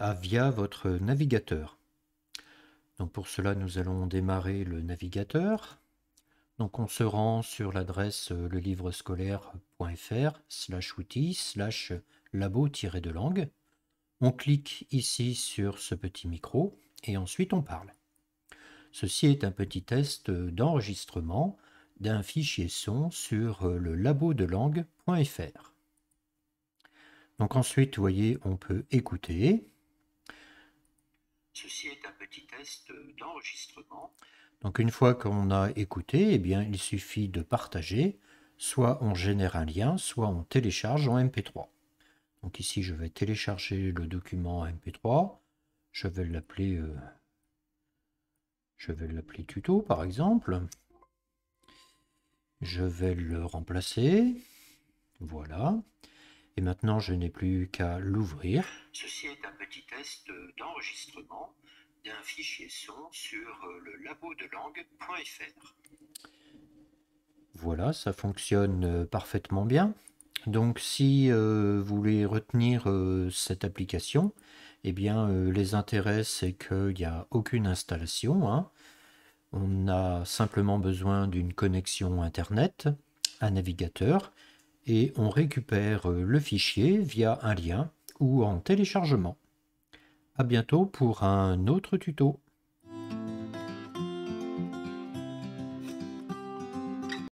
via votre navigateur. Donc pour cela, nous allons démarrer le navigateur. Donc on se rend sur l'adresse euh, lelivrescolaire.fr slash outils slash labo-de langue. On clique ici sur ce petit micro et ensuite on parle. Ceci est un petit test d'enregistrement d'un fichier son sur euh, le labo-de-langue.fr. Donc ensuite, vous voyez, on peut écouter. Ceci est un petit test d'enregistrement. Donc une fois qu'on a écouté, eh bien, il suffit de partager. Soit on génère un lien, soit on télécharge en MP3. Donc ici, je vais télécharger le document MP3. Je vais l'appeler euh, je vais l'appeler tuto par exemple. Je vais le remplacer. Voilà et maintenant je n'ai plus qu'à l'ouvrir. Ceci est un petit test d'enregistrement d'un fichier son sur euh, le labo de langue.fr. Voilà, ça fonctionne euh, parfaitement bien. Donc si euh, vous voulez retenir cette application, eh bien les intérêts c'est qu'il n'y a aucune installation. Hein. On a simplement besoin d'une connexion Internet, un navigateur, et on récupère euh, le fichier via un lien ou en téléchargement. A bientôt pour un autre tuto.